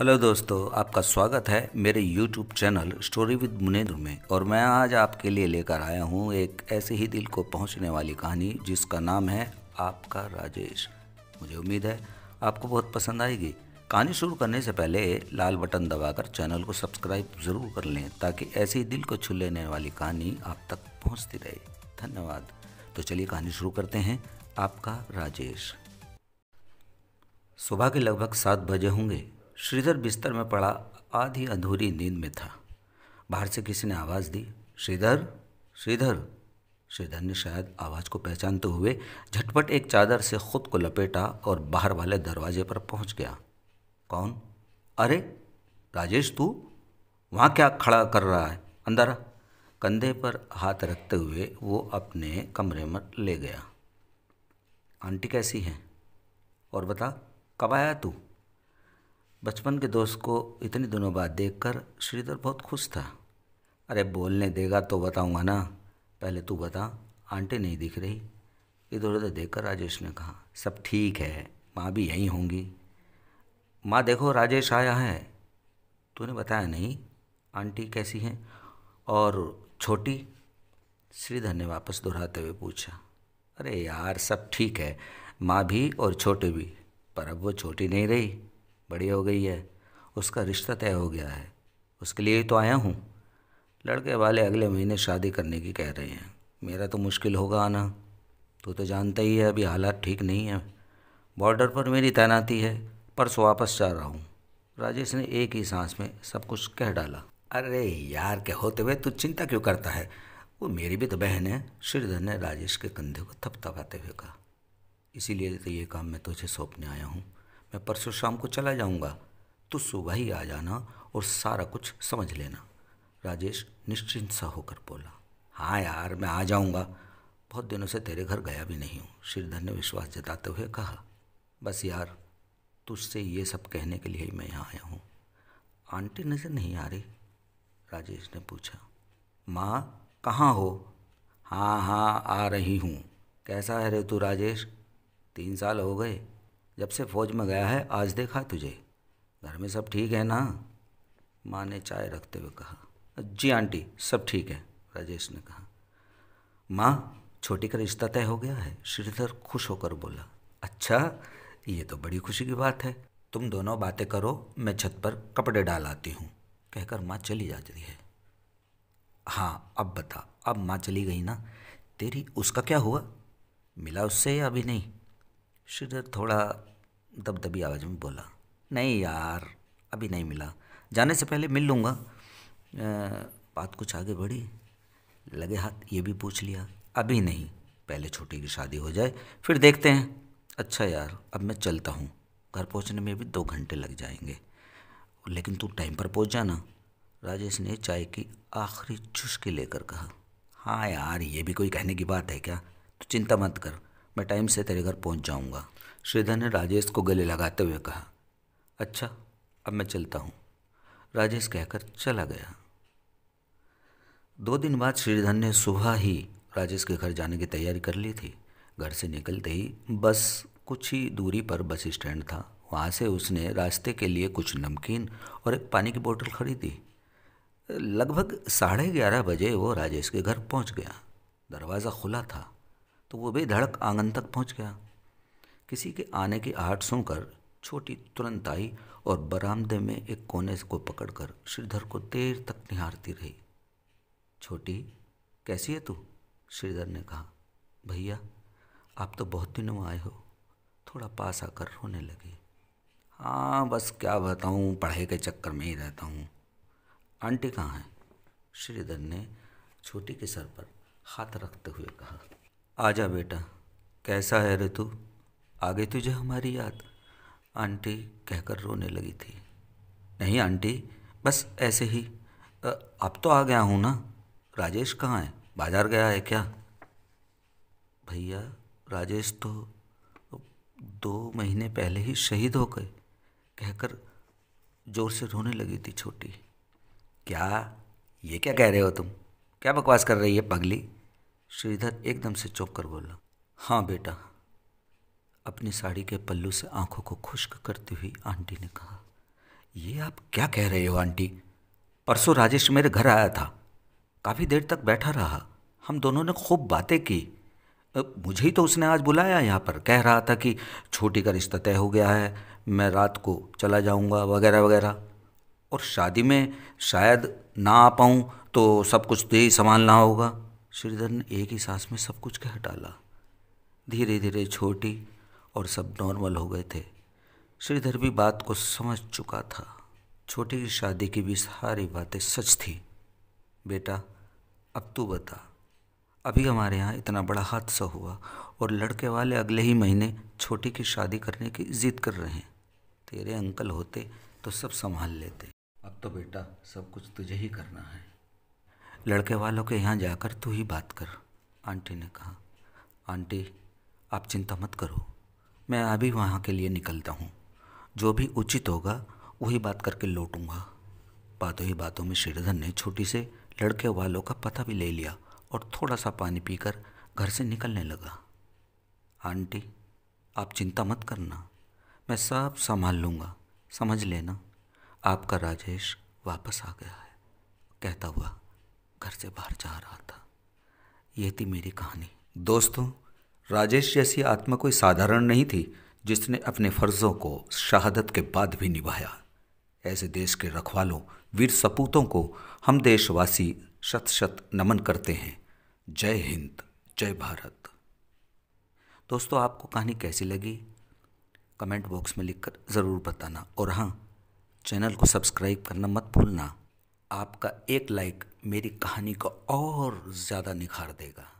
hello दोस्तों आपका स्वागत है मेरे YouTube channel story with Munendra में और मैं आज आपके लिए लेकर आया हूँ एक ऐसे ही दिल को पहुँचने वाली कहानी जिसका नाम है आपका राजेश मुझे उम्मीद है आपको बहुत पसंद आएगी कहानी शुरू करने से पहले लाल बटन दबाकर चैनल को सब्सक्राइब ज़रूर कर लें ताकि ऐसे ही दिल को छू लेने वाली कहानी आप तक पहुँचती रहे धन्यवाद तो चलिए कहानी शुरू करते हैं आपका राजेश सुबह के लगभग सात बजे होंगे श्रीधर बिस्तर में पड़ा आधी अधूरी नींद में था बाहर से किसी ने आवाज़ दी श्रीधर श्रीधर श्रीधर ने शायद आवाज़ को पहचानते हुए झटपट एक चादर से खुद को लपेटा और बाहर वाले दरवाजे पर पहुंच गया कौन अरे राजेश तू वहाँ क्या खड़ा कर रहा है अंदर कंधे पर हाथ रखते हुए वो अपने कमरे में ले गया आंटी कैसी हैं और बता कब आया तू बचपन के दोस्त को इतने दिनों बाद देखकर श्रीधर बहुत खुश था अरे बोलने देगा तो बताऊंगा ना पहले तू बता आंटी नहीं दिख रही इधर उधर देखकर राजेश ने कहा सब ठीक है माँ भी यहीं होंगी माँ देखो राजेश आया है तूने बताया नहीं आंटी कैसी हैं और छोटी श्रीधर ने वापस दोहराते हुए पूछा अरे यार सब ठीक है माँ भी और छोटे भी पर अब वो छोटी नहीं रही बड़ी हो गई है उसका रिश्ता तय हो गया है उसके लिए ही तो आया हूँ लड़के वाले अगले महीने शादी करने की कह रहे हैं मेरा तो मुश्किल होगा आना तू तो जानता ही है अभी हालात ठीक नहीं है बॉर्डर पर मेरी तैनाती है परसों वापस जा रहा हूँ राजेश ने एक ही सांस में सब कुछ कह डाला अरे यार के होते हुए तू चिंता क्यों करता है वो मेरी भी तो बहन है श्रीधर ने राजेश के कंधे को थपथपाते हुए कहा इसीलिए तो ये काम मैं तुझे सौंपने आया हूँ मैं परसों शाम को चला जाऊँगा तो सुबह ही आ जाना और सारा कुछ समझ लेना राजेश निश्चिंत सा होकर बोला हाँ यार मैं आ जाऊँगा बहुत दिनों से तेरे घर गया भी नहीं हूँ श्रीधर ने विश्वास जताते हुए कहा बस यार तुझसे ये सब कहने के लिए ही मैं यहाँ आया हूँ आंटी नज़र नहीं आ रही राजेश ने पूछा माँ कहाँ हो हाँ हाँ आ रही हूँ कैसा है रे तू राजेश तीन साल हो गए जब से फौज में गया है आज देखा तुझे घर में सब ठीक है ना माँ ने चाय रखते हुए कहा जी आंटी सब ठीक है राजेश ने कहा माँ छोटी का रिश्ता तय हो गया है श्रीधर खुश होकर बोला अच्छा ये तो बड़ी खुशी की बात है तुम दोनों बातें करो मैं छत पर कपड़े डाल आती हूँ कहकर माँ चली जाती है हाँ अब बता अब माँ चली गई ना तेरी उसका क्या हुआ मिला उससे या अभी नहीं श्रीधर थोड़ा दबदबी आवाज़ में बोला नहीं यार अभी नहीं मिला जाने से पहले मिल लूँगा बात कुछ आगे बढ़ी लगे हाथ ये भी पूछ लिया अभी नहीं पहले छोटी की शादी हो जाए फिर देखते हैं अच्छा यार अब मैं चलता हूँ घर पहुँचने में भी दो घंटे लग जाएंगे लेकिन तू टाइम पर पहुँच जाना राजेश ने चाय की आखिरी चुस्की लेकर कहा हाँ यार ये भी कोई कहने की बात है क्या तू चिंता मत कर मैं टाइम से तेरे घर पहुँच जाऊँगा श्रीधर ने राजेश को गले लगाते हुए कहा अच्छा अब मैं चलता हूँ राजेश कहकर चला गया दो दिन बाद श्रीधर ने सुबह ही राजेश के घर जाने की तैयारी कर ली थी घर से निकलते ही बस कुछ ही दूरी पर बस स्टैंड था वहाँ से उसने रास्ते के लिए कुछ नमकीन और एक पानी की बोतल खरीदी लगभग साढ़े ग्यारह बजे वो राजेश के घर पहुँच गया दरवाज़ा खुला था तो वो भी धड़क आंगन तक पहुँच गया किसी के आने की आहट सुनकर छोटी तुरंत आई और बरामदे में एक कोने को पकड़कर श्रीधर को देर तक निहारती रही छोटी कैसी है तू श्रीधर ने कहा भैया आप तो बहुत दिनों में आए हो थोड़ा पास आकर रोने लगी हाँ बस क्या बताऊँ पढ़ाई के चक्कर में ही रहता हूँ आंटी कहाँ हैं श्रीधर ने छोटी के सर पर हाथ रखते हुए कहा आजा बेटा कैसा है ऋतु आगे तुझे तो हमारी याद आंटी कहकर रोने लगी थी नहीं आंटी बस ऐसे ही अब तो आ गया हूँ ना राजेश कहाँ है बाजार गया है क्या भैया राजेश तो दो महीने पहले ही शहीद हो गए कहकर जोर से रोने लगी थी छोटी क्या ये क्या कह रहे हो तुम क्या बकवास कर रही है पगली श्रीधर एकदम से चौंक कर बोला हाँ बेटा अपनी साड़ी के पल्लू से आंखों को खुश्क करती हुई आंटी ने कहा ये आप क्या कह रहे हो आंटी परसों राजेश मेरे घर आया था काफ़ी देर तक बैठा रहा हम दोनों ने खूब बातें की मुझे ही तो उसने आज बुलाया यहाँ पर कह रहा था कि छोटी का रिश्ता तय हो गया है मैं रात को चला जाऊँगा वगैरह वगैरह और शादी में शायद ना आ पाऊँ तो सब कुछ तो ही संभालना होगा श्रीधर ने एक ही सांस में सब कुछ कह डाला धीरे धीरे छोटी और सब नॉर्मल हो गए थे श्रीधर भी बात को समझ चुका था छोटे की शादी की भी सारी बातें सच थी बेटा अब तू बता अभी हमारे यहाँ इतना बड़ा हादसा हुआ और लड़के वाले अगले ही महीने छोटी की शादी करने की ज़िद कर रहे हैं तेरे अंकल होते तो सब संभाल लेते अब तो बेटा सब कुछ तुझे ही करना है लड़के वालों के यहाँ जाकर तू ही बात कर आंटी ने कहा आंटी आप चिंता मत करो मैं अभी वहाँ के लिए निकलता हूँ जो भी उचित होगा वही बात करके लौटूंगा बातों ही बातों में श्रीधर ने छोटी से लड़के वालों का पता भी ले लिया और थोड़ा सा पानी पीकर घर से निकलने लगा आंटी आप चिंता मत करना मैं सब संभाल लूँगा समझ लेना आपका राजेश वापस आ गया है कहता हुआ घर से बाहर जा रहा था यह थी मेरी कहानी दोस्तों राजेश जैसी आत्मा कोई साधारण नहीं थी जिसने अपने फ़र्ज़ों को शहादत के बाद भी निभाया ऐसे देश के रखवालों वीर सपूतों को हम देशवासी शत शत नमन करते हैं जय हिंद जय भारत दोस्तों आपको कहानी कैसी लगी कमेंट बॉक्स में लिखकर ज़रूर बताना और हाँ चैनल को सब्सक्राइब करना मत भूलना आपका एक लाइक मेरी कहानी को और ज़्यादा निखार देगा